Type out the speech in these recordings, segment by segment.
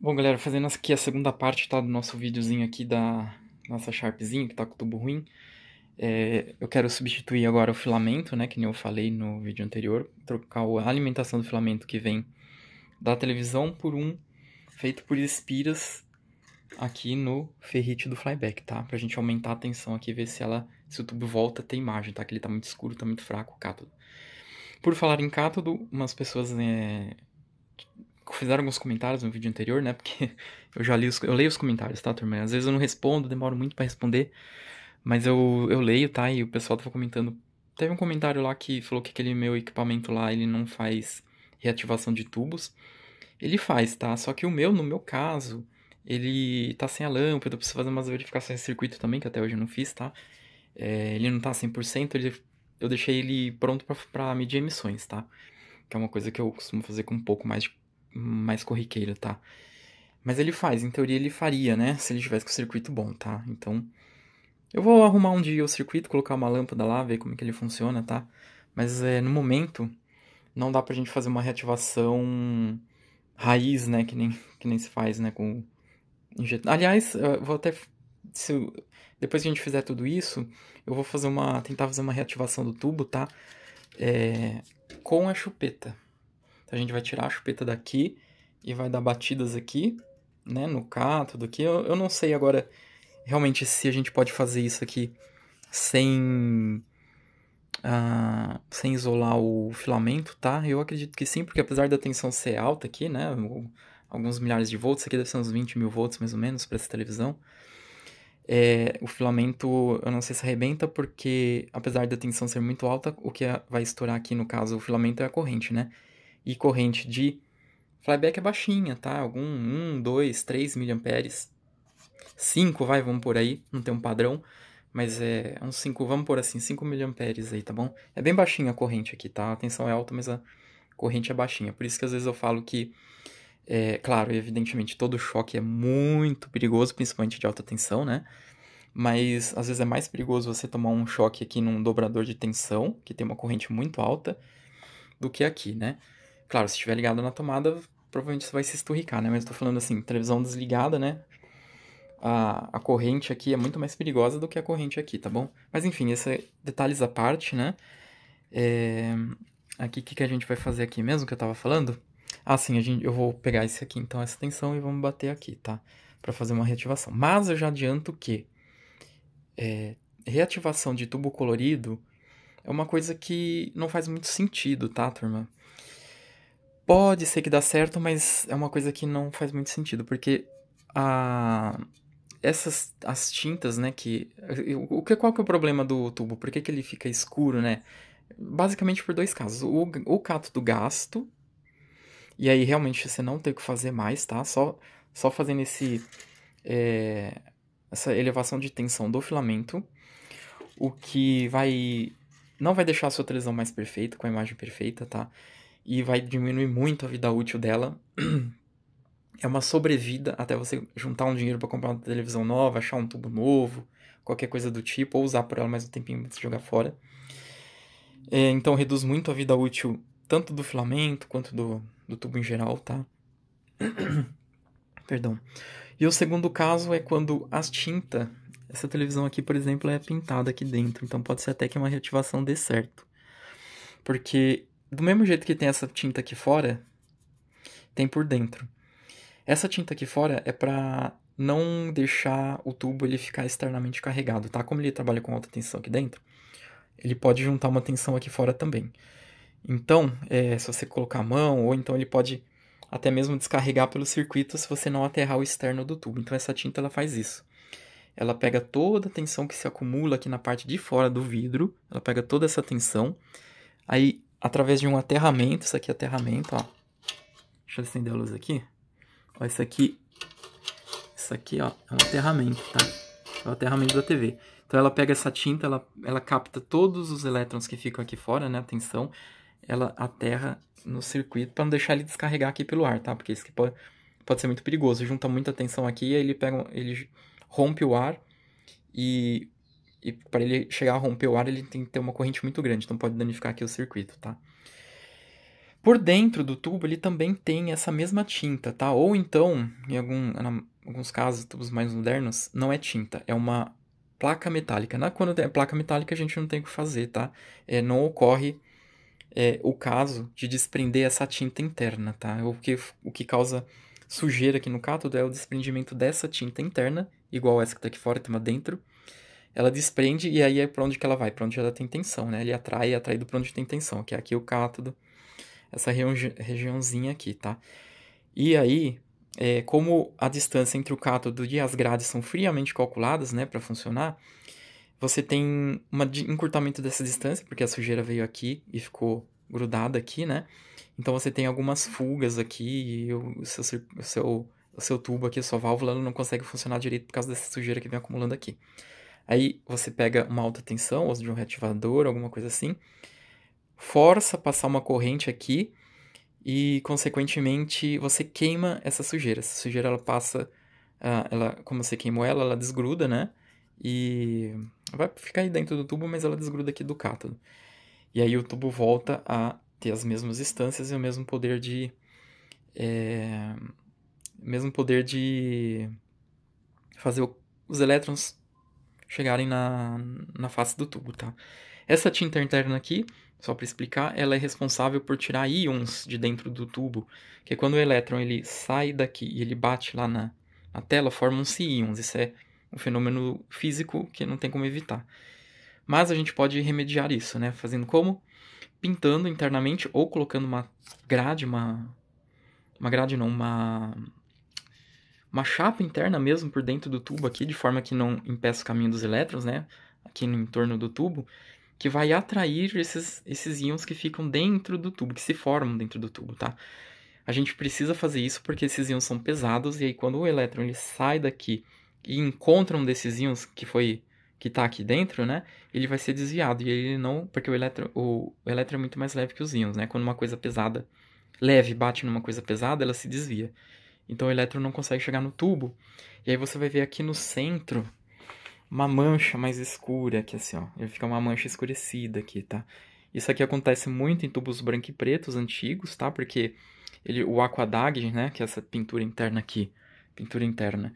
Bom, galera, fazendo aqui a segunda parte tá, do nosso videozinho aqui da nossa Sharpzinha, que tá com o tubo ruim. É, eu quero substituir agora o filamento, né, que nem eu falei no vídeo anterior, trocar a alimentação do filamento que vem da televisão por um feito por espiras aqui no ferrite do flyback, tá? Pra gente aumentar a tensão aqui e ver se ela se o tubo volta a ter imagem, tá? Que ele tá muito escuro, tá muito fraco o cátodo. Por falar em cátodo, umas pessoas é, fizeram alguns comentários no vídeo anterior, né? Porque eu já li os, eu leio os comentários, tá, turma? Às vezes eu não respondo, demoro muito para responder, mas eu, eu leio, tá? E o pessoal tava comentando. Teve um comentário lá que falou que aquele meu equipamento lá, ele não faz reativação de tubos. Ele faz, tá? Só que o meu, no meu caso, ele tá sem a lâmpada, eu preciso fazer umas verificações de circuito também, que até hoje eu não fiz, tá? É, ele não tá 100%, ele, eu deixei ele pronto para medir emissões, tá? Que é uma coisa que eu costumo fazer com um pouco mais de mais corriqueira, tá? Mas ele faz, em teoria ele faria, né? Se ele tivesse com o circuito bom, tá? Então, eu vou arrumar um dia o circuito, colocar uma lâmpada lá, ver como é que ele funciona, tá? Mas é, no momento, não dá pra gente fazer uma reativação raiz, né? Que nem, que nem se faz, né? Com injetar. Aliás, vou até. Se, depois que a gente fizer tudo isso, eu vou fazer uma. tentar fazer uma reativação do tubo, tá? É, com a chupeta. Então a gente vai tirar a chupeta daqui e vai dar batidas aqui, né, no tudo aqui. Eu, eu não sei agora realmente se a gente pode fazer isso aqui sem, ah, sem isolar o filamento, tá? Eu acredito que sim, porque apesar da tensão ser alta aqui, né, alguns milhares de volts, aqui deve ser uns 20 mil volts mais ou menos para essa televisão, é, o filamento, eu não sei se arrebenta, porque apesar da tensão ser muito alta, o que é, vai estourar aqui, no caso, o filamento é a corrente, né? e corrente de flyback é baixinha, tá? Algum 1, 2, 3 miliamperes. 5, vai, vamos por aí, não tem um padrão, mas é uns 5, vamos por assim, 5 miliamperes aí, tá bom? É bem baixinha a corrente aqui, tá? A tensão é alta, mas a corrente é baixinha. Por isso que às vezes eu falo que, é, claro, evidentemente todo choque é muito perigoso, principalmente de alta tensão, né? Mas às vezes é mais perigoso você tomar um choque aqui num dobrador de tensão, que tem uma corrente muito alta, do que aqui, né? Claro, se estiver ligado na tomada, provavelmente você vai se esturricar, né? Mas eu tô falando assim, televisão desligada, né? A, a corrente aqui é muito mais perigosa do que a corrente aqui, tá bom? Mas enfim, esse é detalhes à parte, né? É, aqui, o que, que a gente vai fazer aqui mesmo que eu tava falando? Ah, sim, a gente, eu vou pegar esse aqui, então, essa tensão e vamos bater aqui, tá? Para fazer uma reativação. Mas eu já adianto que é, reativação de tubo colorido é uma coisa que não faz muito sentido, tá, turma? pode ser que dá certo, mas é uma coisa que não faz muito sentido, porque a essas as tintas, né, que o que qual que é o problema do tubo? Por que, que ele fica escuro, né? Basicamente por dois casos. O, o cato do gasto, e aí realmente você não tem o que fazer mais, tá? Só, só fazendo esse, é, essa elevação de tensão do filamento, o que vai não vai deixar a sua televisão mais perfeita, com a imagem perfeita, tá? e vai diminuir muito a vida útil dela. É uma sobrevida até você juntar um dinheiro para comprar uma televisão nova, achar um tubo novo, qualquer coisa do tipo, ou usar por ela mais um tempinho pra se jogar fora. É, então reduz muito a vida útil tanto do filamento quanto do, do tubo em geral, tá? Perdão. E o segundo caso é quando as tinta, essa televisão aqui, por exemplo, é pintada aqui dentro, então pode ser até que uma reativação dê certo. Porque do mesmo jeito que tem essa tinta aqui fora, tem por dentro. Essa tinta aqui fora é para não deixar o tubo ele ficar externamente carregado, tá? Como ele trabalha com alta tensão aqui dentro, ele pode juntar uma tensão aqui fora também. Então, é, se você colocar a mão, ou então ele pode até mesmo descarregar pelo circuito se você não aterrar o externo do tubo. Então, essa tinta ela faz isso. Ela pega toda a tensão que se acumula aqui na parte de fora do vidro, ela pega toda essa tensão, aí através de um aterramento. Isso aqui é aterramento, ó. Deixa eu acender a luz aqui. Ó, isso aqui... Isso aqui, ó, é um aterramento, tá? É o aterramento da TV. Então ela pega essa tinta, ela, ela capta todos os elétrons que ficam aqui fora, né? Atenção. Ela aterra no circuito para não deixar ele descarregar aqui pelo ar, tá? Porque isso aqui pode, pode ser muito perigoso. Junta muita tensão aqui e ele pega, ele rompe o ar e e para ele chegar a romper o ar, ele tem que ter uma corrente muito grande, então pode danificar aqui o circuito, tá? Por dentro do tubo, ele também tem essa mesma tinta, tá? Ou então, em, algum, em alguns casos, tubos mais modernos, não é tinta, é uma placa metálica. Na, quando é placa metálica, a gente não tem o que fazer, tá? É, não ocorre é, o caso de desprender essa tinta interna, tá? O que, o que causa sujeira aqui no cátodo é o desprendimento dessa tinta interna, igual essa que tá aqui fora, tem tá uma dentro, ela desprende e aí é para onde que ela vai, para onde ela tem tensão, né? Ele atrai, é atraído para onde tem tensão, que é aqui o cátodo, essa regiãozinha aqui, tá? E aí, é, como a distância entre o cátodo e as grades são friamente calculadas, né, para funcionar, você tem um encurtamento dessa distância, porque a sujeira veio aqui e ficou grudada aqui, né? Então você tem algumas fugas aqui e o seu, o seu, o seu tubo aqui, a sua válvula, não consegue funcionar direito por causa dessa sujeira que vem acumulando aqui. Aí você pega uma alta tensão, ou de um reativador, alguma coisa assim, força passar uma corrente aqui e, consequentemente, você queima essa sujeira. Essa sujeira ela passa, ah, ela, como você queimou ela, ela desgruda, né? E vai ficar aí dentro do tubo, mas ela desgruda aqui do cátodo. E aí o tubo volta a ter as mesmas instâncias e o mesmo poder de. É, mesmo poder de fazer os elétrons chegarem na, na face do tubo, tá? Essa tinta interna aqui, só para explicar, ela é responsável por tirar íons de dentro do tubo, que é quando o elétron ele sai daqui e ele bate lá na, na tela, formam-se íons. Isso é um fenômeno físico que não tem como evitar. Mas a gente pode remediar isso, né? Fazendo como? Pintando internamente ou colocando uma grade, uma uma grade não, uma uma chapa interna mesmo por dentro do tubo aqui, de forma que não impeça o caminho dos elétrons, né? Aqui no entorno do tubo, que vai atrair esses, esses íons que ficam dentro do tubo, que se formam dentro do tubo, tá? A gente precisa fazer isso porque esses íons são pesados, e aí quando o elétron ele sai daqui e encontra um desses íons que foi que está aqui dentro, né? Ele vai ser desviado e ele não, porque o elétron, o, o elétron é muito mais leve que os íons, né? Quando uma coisa pesada, leve, bate numa coisa pesada, ela se desvia. Então o elétron não consegue chegar no tubo. E aí você vai ver aqui no centro uma mancha mais escura aqui assim, ó. Ele fica uma mancha escurecida aqui, tá? Isso aqui acontece muito em tubos branco e pretos antigos, tá? Porque ele, o aquadag, né, que é essa pintura interna aqui, pintura interna,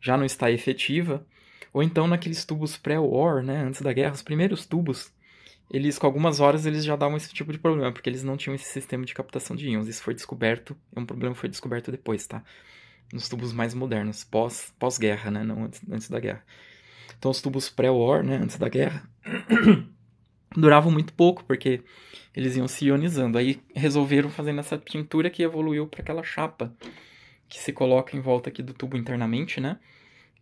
já não está efetiva. Ou então naqueles tubos pré-war, né, antes da guerra, os primeiros tubos eles com algumas horas eles já davam esse tipo de problema, porque eles não tinham esse sistema de captação de íons. Isso foi descoberto, é um problema que foi descoberto depois, tá? Nos tubos mais modernos, pós, pós-guerra, né? Não antes, antes da guerra. Então os tubos pré-war, né? Antes da guerra, duravam muito pouco, porque eles iam se ionizando. Aí resolveram fazendo essa pintura que evoluiu para aquela chapa que se coloca em volta aqui do tubo internamente, né?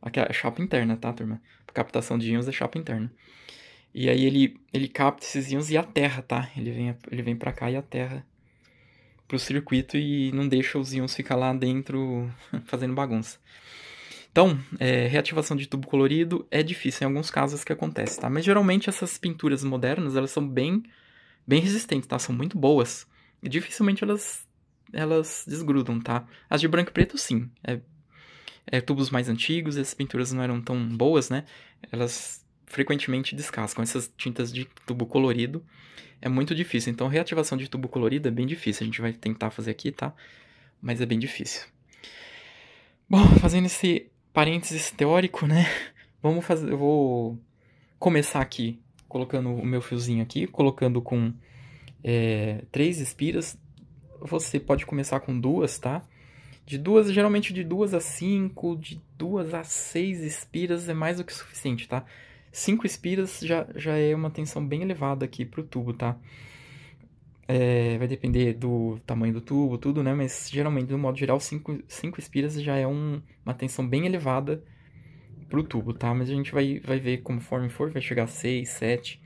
Aqui é a chapa interna, tá, turma? Captação de íons é chapa interna. E aí ele, ele capta esses íons e aterra, tá? Ele vem, ele vem para cá e aterra pro circuito e não deixa os íons ficar lá dentro fazendo bagunça. Então, é, reativação de tubo colorido é difícil em alguns casos que acontece, tá? Mas geralmente essas pinturas modernas, elas são bem, bem resistentes, tá? São muito boas. E dificilmente elas, elas desgrudam, tá? As de branco e preto, sim. É, é, tubos mais antigos, essas pinturas não eram tão boas, né? Elas frequentemente descascam. Essas tintas de tubo colorido é muito difícil. Então, reativação de tubo colorido é bem difícil. A gente vai tentar fazer aqui, tá? Mas é bem difícil. Bom, fazendo esse parênteses teórico, né? Vamos fazer. Eu vou começar aqui colocando o meu fiozinho aqui, colocando com é, três espiras. Você pode começar com duas, tá? De duas, geralmente de duas a cinco, de duas a seis espiras é mais do que suficiente, tá? 5 espiras já, já é uma tensão bem elevada aqui pro tubo, tá? É, vai depender do tamanho do tubo, tudo, né? Mas geralmente, no modo geral, 5 espiras já é um, uma tensão bem elevada pro tubo, tá? Mas a gente vai, vai ver conforme for, vai chegar a 6, 7.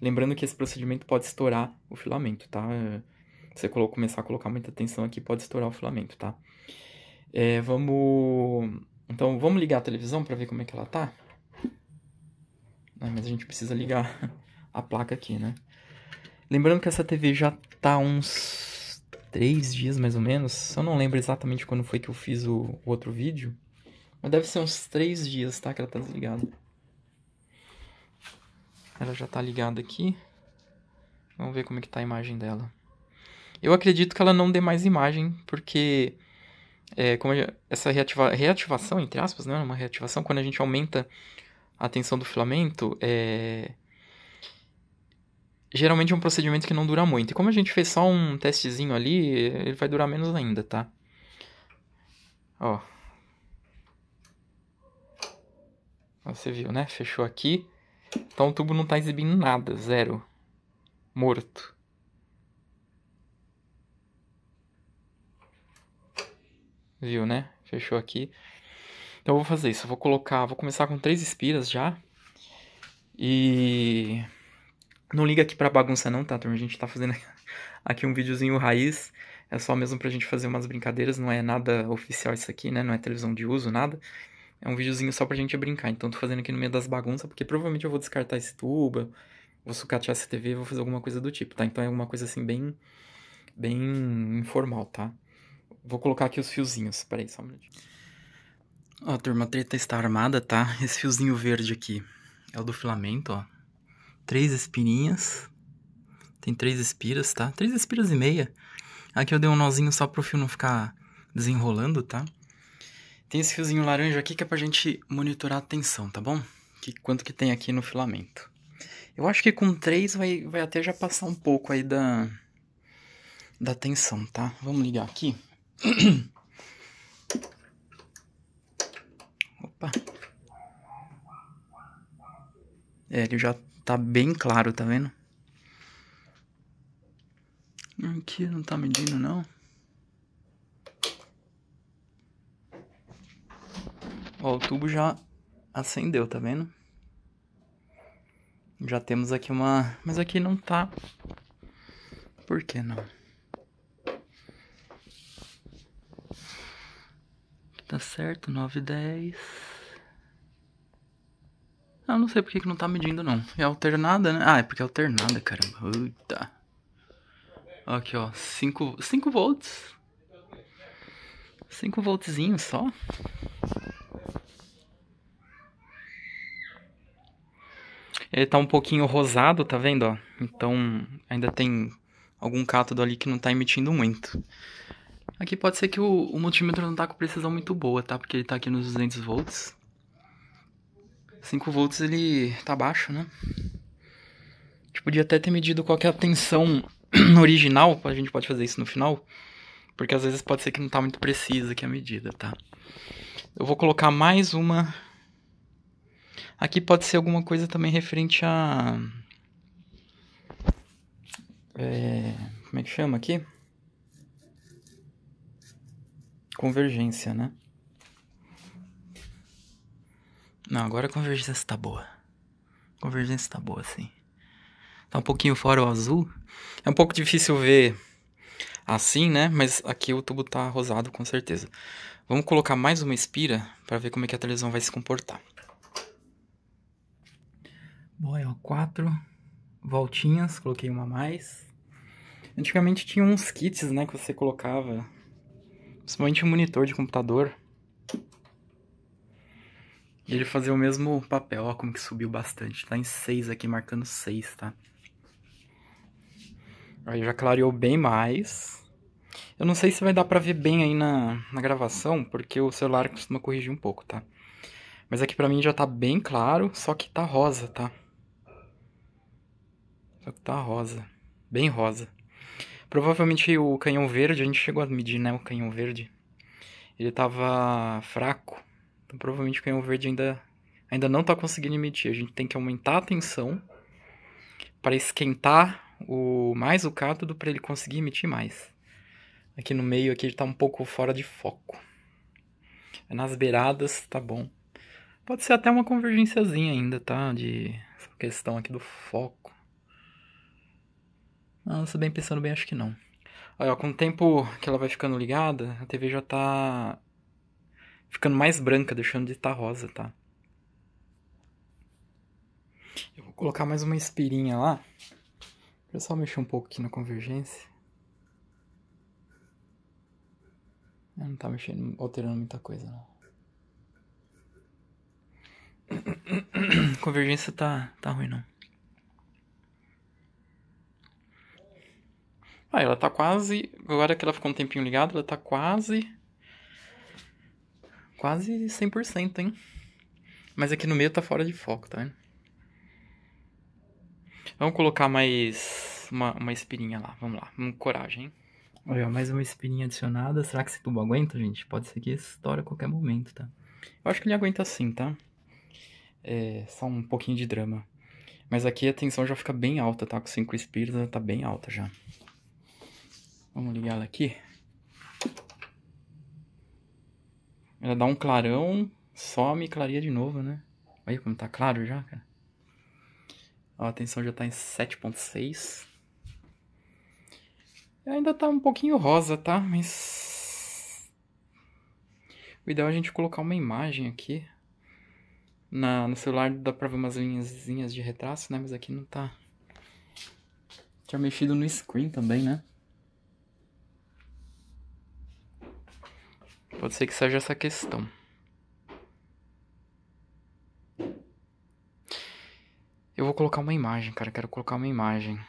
Lembrando que esse procedimento pode estourar o filamento, tá? Você começar a colocar muita tensão aqui, pode estourar o filamento, tá? É, vamos. Então, vamos ligar a televisão para ver como é que ela tá? Né? Mas a gente precisa ligar a placa aqui, né? Lembrando que essa TV já tá uns três dias mais ou menos. Eu não lembro exatamente quando foi que eu fiz o, o outro vídeo. Mas deve ser uns três dias, tá? Que ela tá desligada. Ela já tá ligada aqui. Vamos ver como é que tá a imagem dela. Eu acredito que ela não dê mais imagem, porque é, como essa reativa, reativação, entre aspas, né? Uma reativação, quando a gente aumenta a tensão do filamento é geralmente é um procedimento que não dura muito. E como a gente fez só um testezinho ali, ele vai durar menos ainda, tá? Ó. Você viu, né? Fechou aqui. Então o tubo não tá exibindo nada, zero. Morto. Viu, né? Fechou aqui. Então eu vou fazer isso, eu vou colocar, vou começar com três espiras já. E não liga aqui pra bagunça não, tá, turma? A gente tá fazendo aqui um videozinho raiz. É só mesmo pra gente fazer umas brincadeiras, não é nada oficial isso aqui, né? Não é televisão de uso, nada. É um videozinho só pra gente brincar. Então tô fazendo aqui no meio das bagunças, porque provavelmente eu vou descartar esse tuba, vou sucatear essa TV, vou fazer alguma coisa do tipo, tá? Então é alguma coisa assim bem bem informal, tá? Vou colocar aqui os fiozinhos, peraí só um minutinho. Ó, turma, a treta está armada, tá? Esse fiozinho verde aqui é o do filamento, ó. Três espirinhas. Tem três espiras, tá? Três espiras e meia. Aqui eu dei um nozinho só pro fio não ficar desenrolando, tá? Tem esse fiozinho laranja aqui que é pra gente monitorar a tensão, tá bom? Que, quanto que tem aqui no filamento. Eu acho que com três vai, vai até já passar um pouco aí da, da tensão, tá? Vamos ligar aqui. Opa. É, ele já tá bem claro, tá vendo? Aqui não tá medindo, não. Ó, o tubo já acendeu, tá vendo? Já temos aqui uma... Mas aqui não tá... Por que não? tá certo? 9, 10. Ah, não sei porque que não tá medindo, não. É alternada, né? Ah, é porque é alternada, caramba. Eita. Aqui, ó. 5, 5 volts. 5 voltzinhos só. Ele tá um pouquinho rosado, tá vendo, ó? Então, ainda tem algum cátodo ali que não tá emitindo muito. Aqui pode ser que o, o multímetro não tá com precisão muito boa, tá? Porque ele tá aqui nos 200 volts. 5 volts ele tá baixo, né? A gente podia até ter medido qual é a tensão original, a gente pode fazer isso no final. Porque às vezes pode ser que não tá muito precisa aqui a medida, tá? Eu vou colocar mais uma... Aqui pode ser alguma coisa também referente a... É... Como é que chama aqui? Convergência, né? Não, agora a convergência tá boa. A convergência tá boa, sim. Tá um pouquinho fora o azul. É um pouco difícil ver assim, né? Mas aqui o tubo tá rosado com certeza. Vamos colocar mais uma espira para ver como é que a televisão vai se comportar. Boa, ó, é quatro voltinhas, coloquei uma a mais. Antigamente tinha uns kits, né, que você colocava principalmente um monitor de computador. E ele fazer o mesmo papel, ó como que subiu bastante. Tá em 6 aqui, marcando 6, tá? Aí já clareou bem mais. Eu não sei se vai dar pra ver bem aí na, na gravação, porque o celular costuma corrigir um pouco, tá? Mas aqui pra mim já tá bem claro, só que tá rosa, tá? Só que tá rosa. Bem rosa. Provavelmente o canhão verde, a gente chegou a medir, né? O canhão verde. Ele tava fraco. Então provavelmente o canhão verde ainda, ainda não tá conseguindo emitir A gente tem que aumentar a tensão para esquentar o mais o cátodo para ele conseguir emitir mais. Aqui no meio aqui ele tá um pouco fora de foco. É nas beiradas tá bom. Pode ser até uma convergênciazinha ainda, tá? De essa questão aqui do foco. Nossa, ah, bem pensando bem, acho que não. Olha, com o tempo que ela vai ficando ligada, a TV já tá ficando mais branca, deixando de estar tá rosa, tá? Eu vou colocar mais uma espirinha lá. Deixa eu só mexer um pouco aqui na convergência. Não tá mexendo, alterando muita coisa, não. Convergência tá, tá ruim, não. Ah, ela tá quase. Agora que ela ficou um tempinho ligada, ela tá quase. Quase 100%, hein? Mas aqui no meio tá fora de foco, tá? Vamos colocar mais uma, uma espirinha lá. Vamos lá. Um, coragem, hein? Olha, mais uma espirinha adicionada. Será que esse tubo aguenta, gente? Pode ser que estoure a qualquer momento, tá? Eu acho que ele aguenta sim, tá? É, só um pouquinho de drama. Mas aqui a tensão já fica bem alta, tá? Com cinco ela tá bem alta já. Vamos ligar ela aqui. Ela dá um clarão, some e claria de novo, né? Olha como tá claro já, cara. Ó, a tensão já tá em 7.6. Ainda tá um pouquinho rosa, tá? Mas... O ideal é a gente colocar uma imagem aqui. Na, no celular dá pra ver umas linhas de retraço, né? Mas aqui não tá... Tinha mexido no screen também, né? Pode ser que seja essa questão. Eu vou colocar uma imagem, cara. Quero colocar uma imagem.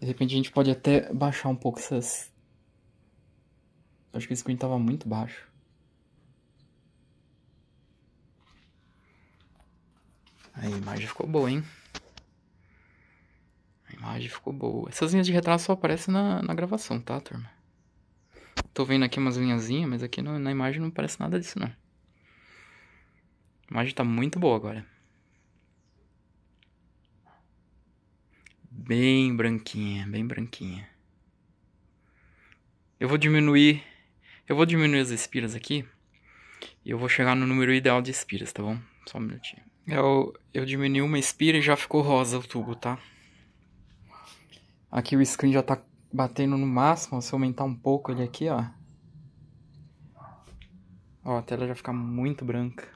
De repente a gente pode até baixar um pouco essas. Acho que esse screen tava muito baixo. A imagem ficou boa, hein? A imagem ficou boa. Essas linhas de retrato só aparecem na, na gravação, tá, turma? Tô vendo aqui umas linhazinhas, mas aqui no, na imagem não parece nada disso, não. A imagem tá muito boa agora. Bem branquinha, bem branquinha. Eu vou diminuir... Eu vou diminuir as espiras aqui. E eu vou chegar no número ideal de espiras, tá bom? Só um minutinho. Eu, eu diminui uma espira e já ficou rosa o tubo, tá? Aqui o screen já tá batendo no máximo, se aumentar um pouco ele aqui, ó. Ó, a tela já fica muito branca.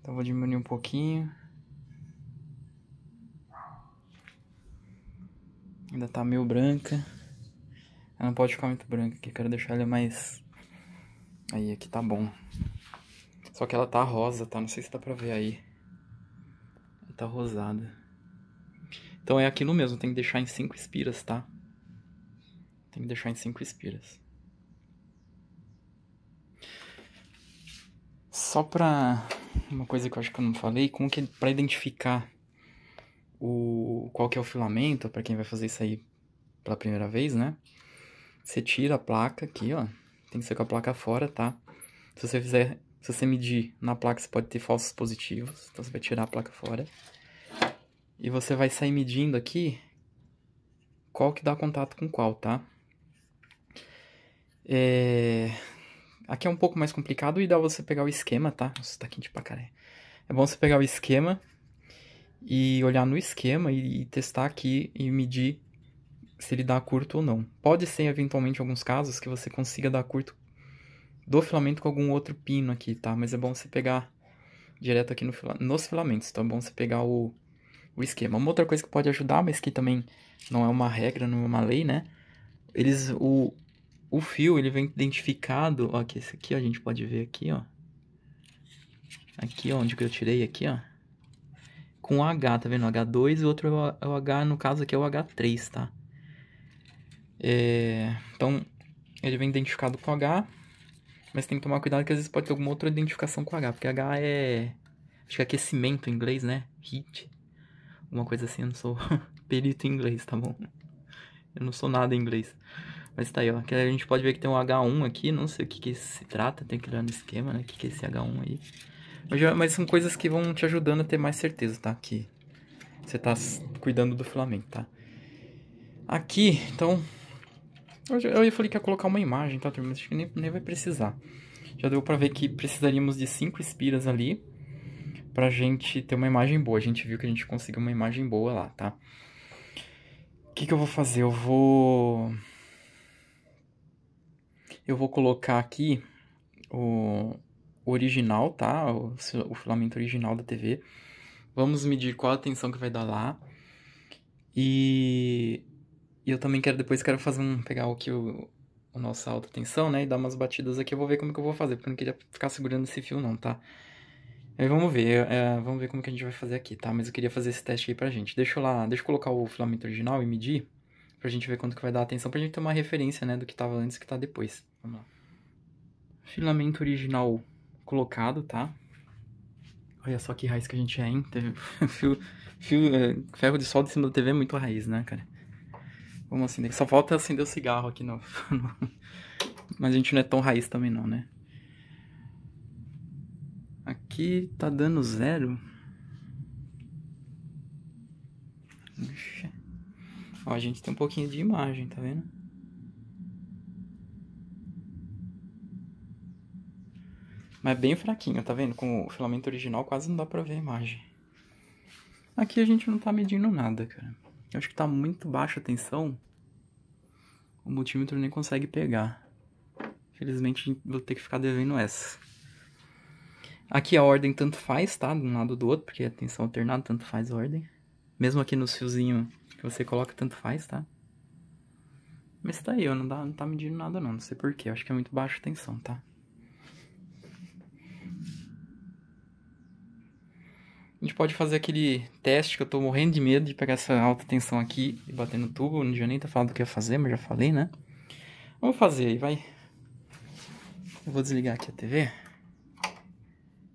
Então vou diminuir um pouquinho. Ainda tá meio branca. Ela não pode ficar muito branca aqui, quero deixar ela mais... Aí, aqui tá bom. Só que ela tá rosa, tá? Não sei se dá pra ver aí. Ela tá rosada. Então é aquilo mesmo, tem que deixar em 5 espiras, tá? Tem que deixar em 5 espiras. Só pra uma coisa que eu acho que eu não falei, como que é para identificar o qual que é o filamento, para quem vai fazer isso aí pela primeira vez, né? Você tira a placa aqui, ó. Tem que ser com a placa fora, tá? Se você fizer, se você medir na placa, você pode ter falsos positivos, então você vai tirar a placa fora. E você vai sair medindo aqui qual que dá contato com qual, tá? É... Aqui é um pouco mais complicado e dá você pegar o esquema, tá? Nossa, tá quente pra caralho. É bom você pegar o esquema e olhar no esquema e, testar aqui e medir se ele dá curto ou não. Pode ser, eventualmente, em alguns casos, que você consiga dar curto do filamento com algum outro pino aqui, tá? Mas é bom você pegar direto aqui no fila... nos filamentos, Então É bom você pegar o o esquema. Uma outra coisa que pode ajudar, mas que também não é uma regra, não é uma lei, né? Eles, o, o fio, ele vem identificado, ó, que esse aqui, ó, a gente pode ver aqui, ó. Aqui, ó, onde que eu tirei aqui, ó. Com H, tá vendo? H2 e o outro é, é o H, no caso aqui é o H3, tá? É, então, ele vem identificado com H, mas tem que tomar cuidado que às vezes pode ter alguma outra identificação com H, porque H é, acho que é aquecimento em inglês, né? Heat. Uma coisa assim, eu não sou perito em inglês, tá bom? Eu não sou nada em inglês. Mas tá aí, ó. a gente pode ver que tem um H1 aqui. Não sei o que, que se trata. Tem que olhar no esquema, né? O que, que é esse H1 aí. Mas, mas são coisas que vão te ajudando a ter mais certeza, tá? Que você tá cuidando do filamento tá? Aqui, então... Eu, ia falei que ia colocar uma imagem, tá, turma? Acho que nem, nem vai precisar. Já deu pra ver que precisaríamos de cinco espiras ali pra gente ter uma imagem boa. A gente viu que a gente conseguiu uma imagem boa lá, tá? O que, que eu vou fazer? Eu vou... Eu vou colocar aqui o original, tá? O, o filamento original da TV. Vamos medir qual a tensão que vai dar lá. E, e eu também quero depois quero fazer um pegar aqui o, o nossa alta tensão, né, e dar umas batidas aqui. Eu vou ver como que eu vou fazer, porque eu não queria ficar segurando esse fio não, tá? Aí vamos ver, é, é, vamos ver como que a gente vai fazer aqui, tá? Mas eu queria fazer esse teste aí pra gente. Deixa eu lá, deixa eu colocar o filamento original e medir, pra gente ver quanto que vai dar atenção, pra gente ter uma referência, né, do que tava antes e que tá depois. Vamos lá. Filamento original colocado, tá? Olha só que raiz que a gente é, hein? Fio, fio, é, ferro de sol de cima da TV é muito raiz, né, cara? Vamos acender. Só falta acender o cigarro aqui no... Mas a gente não é tão raiz também não, né? aqui tá dando zero. Ó, a gente tem um pouquinho de imagem, tá vendo? Mas é bem fraquinho, tá vendo? Com o filamento original quase não dá pra ver a imagem. Aqui a gente não tá medindo nada, cara. Eu acho que tá muito baixa a tensão. O multímetro nem consegue pegar. Infelizmente, vou ter que ficar devendo essa. Aqui a ordem tanto faz, tá? De um lado ou do outro, porque é tensão alternada, tanto faz a ordem. Mesmo aqui nos fiozinhos que você coloca, tanto faz, tá? Mas tá aí, eu não, dá, não tá medindo nada não, não sei porquê. acho que é muito baixa a tensão, tá? A gente pode fazer aquele teste que eu tô morrendo de medo de pegar essa alta tensão aqui e bater no tubo. Não devia nem ter falado o que ia fazer, mas já falei, né? Vamos fazer aí, vai. Eu vou desligar aqui a TV.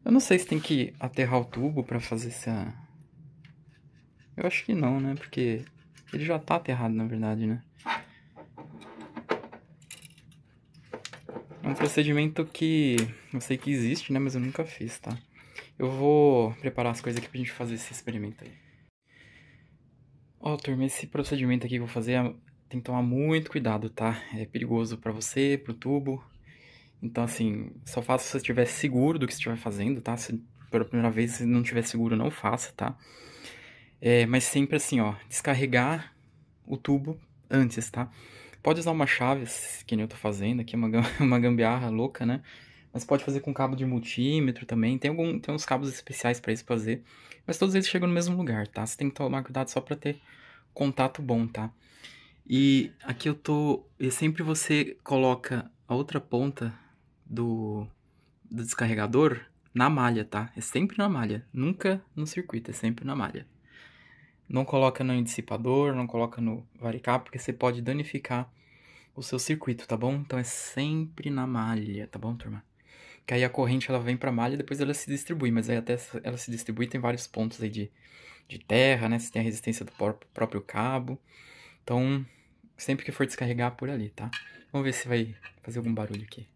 Eu não sei se tem que aterrar o tubo para fazer essa... Eu acho que não, né? Porque ele já tá aterrado, na verdade, né? É um procedimento que eu sei que existe, né? Mas eu nunca fiz, tá? Eu vou preparar as coisas aqui pra gente fazer esse experimento aí. Ó, oh, turma, esse procedimento aqui que eu vou fazer é... tem que tomar muito cuidado, tá? É perigoso para você, pro tubo. Então, assim, só faça se você estiver seguro do que você estiver fazendo, tá? Se pela primeira vez se não estiver seguro, não faça, tá? É, mas sempre assim, ó, descarregar o tubo antes, tá? Pode usar uma chave, que nem eu tô fazendo aqui, uma, uma gambiarra louca, né? Mas pode fazer com cabo de multímetro também. Tem, algum, tem uns cabos especiais para isso fazer. Mas todos eles chegam no mesmo lugar, tá? Você tem que tomar cuidado só para ter contato bom, tá? E aqui eu tô. E sempre você coloca a outra ponta do, do descarregador na malha, tá? É sempre na malha, nunca no circuito, é sempre na malha. Não coloca no dissipador, não coloca no varicá, porque você pode danificar o seu circuito, tá bom? Então é sempre na malha, tá bom, turma? Que aí a corrente ela vem pra malha e depois ela se distribui, mas aí até ela se distribui tem vários pontos aí de, de terra, né? Você tem a resistência do próprio cabo. Então, sempre que for descarregar, é por ali, tá? Vamos ver se vai fazer algum barulho aqui.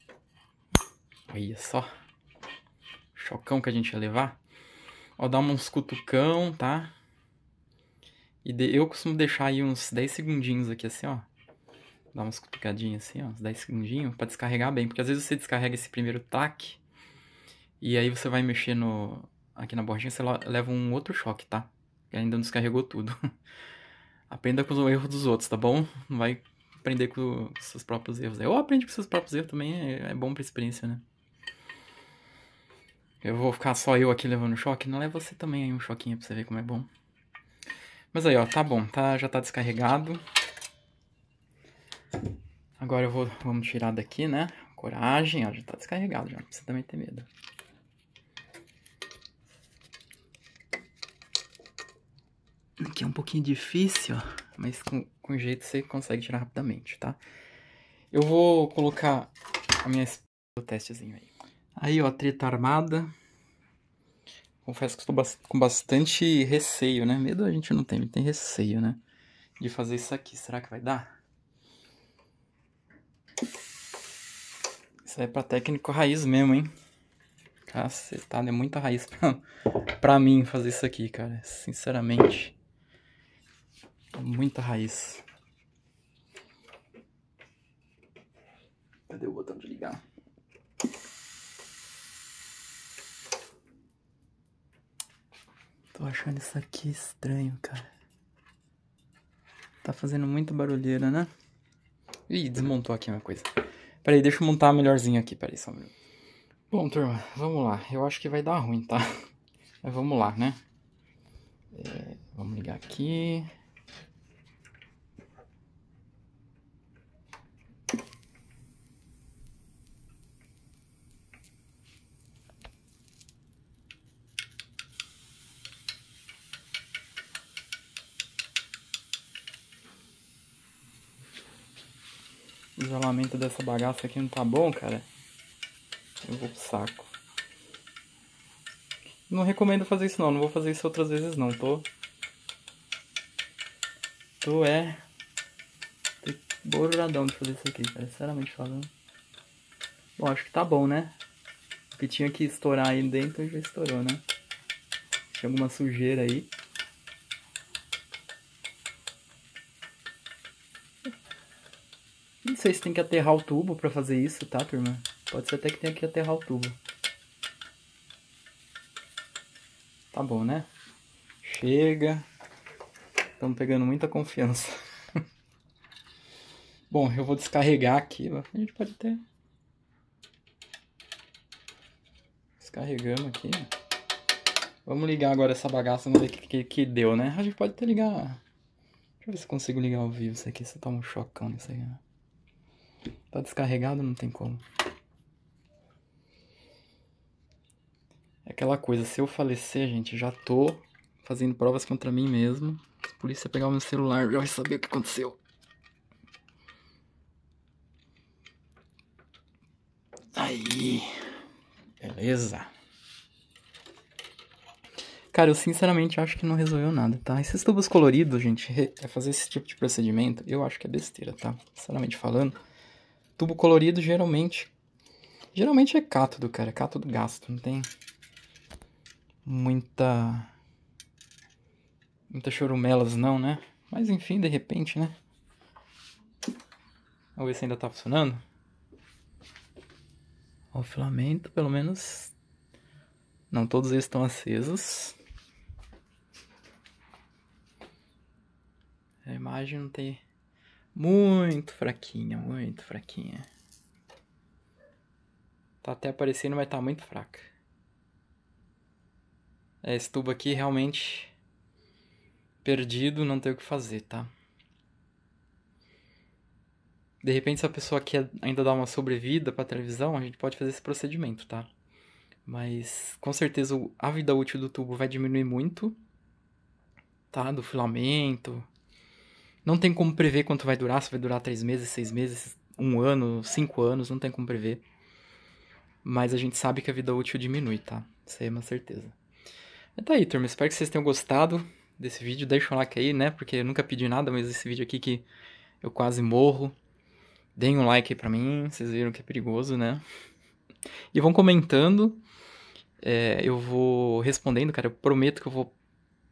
Olha só. Chocão que a gente ia levar. Ó, dá uns cutucão, tá? E de... eu costumo deixar aí uns 10 segundinhos aqui, assim, ó. Dá umas cutucadinhas assim, ó, uns 10 segundinhos, pra descarregar bem. Porque às vezes você descarrega esse primeiro taque. E aí você vai mexer no... Aqui na bordinha, você leva um outro choque, tá? Que ainda não descarregou tudo. Aprenda com os erros dos outros, tá bom? Não vai aprender com seus próprios erros. É, ou aprende com seus próprios erros também, é, é bom pra experiência, né? Eu vou ficar só eu aqui levando choque? Não, leva você também aí um choquinho pra você ver como é bom. Mas aí, ó, tá bom, tá, já tá descarregado. Agora eu vou, vamos tirar daqui, né? Coragem, ó, já tá descarregado já, não precisa também ter medo. Aqui é um pouquinho difícil, ó, mas com, com jeito você consegue tirar rapidamente, tá? Eu vou colocar a minha... o testezinho aí. Aí, ó, treta armada. Confesso que estou com bastante receio, né? Medo a gente não tem, tem receio, né? De fazer isso aqui. Será que vai dar? Isso aí é pra técnico raiz mesmo, hein? Cacetada, é muita raiz pra, pra mim fazer isso aqui, cara. Sinceramente. É muita raiz. Cadê o botão de ligar? Tô achando isso aqui estranho, cara. Tá fazendo muita barulheira, né? Ih, desmontou aqui uma coisa. Peraí, deixa eu montar melhorzinho aqui, peraí só um minuto. Bom, turma, vamos lá. Eu acho que vai dar ruim, tá? Mas vamos lá, né? É, vamos ligar aqui. isolamento dessa bagaça aqui não tá bom, cara, eu vou pro saco. Não recomendo fazer isso não, não vou fazer isso outras vezes não, tô... Tô é... Tô boradão de fazer isso aqui, cara, sinceramente falando. Bom, acho que tá bom, né? O que tinha que estourar aí dentro já estourou, né? Tinha alguma sujeira aí. não sei se tem que aterrar o tubo pra fazer isso, tá, turma? Pode ser até que tenha que aterrar o tubo. Tá bom, né? Chega. Estamos pegando muita confiança. bom, eu vou descarregar aqui. A gente pode até... Descarregamos aqui. Vamos ligar agora essa bagaça, vamos ver o que, que, que, deu, né? A gente pode até ligar... Deixa eu ver se consigo ligar ao vivo isso aqui, isso toma tá um chocão nisso aí, né? Tá descarregado, não tem como. É aquela coisa, se eu falecer, gente, já tô fazendo provas contra mim mesmo. Se a polícia pegar o meu celular, já vai saber o que aconteceu. Aí. Beleza. Cara, eu sinceramente acho que não resolveu nada, tá? Esses tubos coloridos, gente, é fazer esse tipo de procedimento, eu acho que é besteira, tá? Sinceramente falando. Tubo colorido geralmente. Geralmente é cátodo, cara. É cátodo gasto. Não tem muita. Muita chorumelas, não, né? Mas enfim, de repente, né? Vamos ver se ainda tá funcionando. o filamento, pelo menos. Não todos eles estão acesos. A imagem não tem muito fraquinha, muito fraquinha. Tá até aparecendo, mas tá muito fraca. É, esse tubo aqui realmente perdido, não tem o que fazer, tá? De repente, se a pessoa quer ainda dar uma sobrevida para televisão, a gente pode fazer esse procedimento, tá? Mas com certeza a vida útil do tubo vai diminuir muito, tá? Do filamento, não tem como prever quanto vai durar, se vai durar três meses, seis meses, um ano, cinco anos, não tem como prever. Mas a gente sabe que a vida útil diminui, tá? Isso aí é uma certeza. Mas tá aí, turma. Espero que vocês tenham gostado desse vídeo. Deixa um like aí, né? Porque eu nunca pedi nada, mas esse vídeo aqui que eu quase morro. Deem um like aí pra mim. Vocês viram que é perigoso, né? E vão comentando. É, eu vou respondendo, cara. Eu prometo que eu vou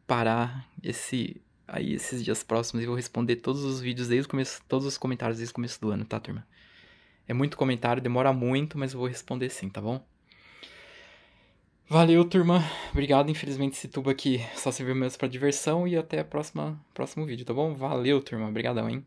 parar esse aí esses dias próximos eu vou responder todos os vídeos desde o começo, todos os comentários desde o começo do ano, tá, turma? É muito comentário, demora muito, mas eu vou responder sim, tá bom? Valeu, turma. Obrigado. Infelizmente, esse tubo aqui só serviu mesmo para diversão. E até o próximo vídeo, tá bom? Valeu, turma. Obrigadão, hein?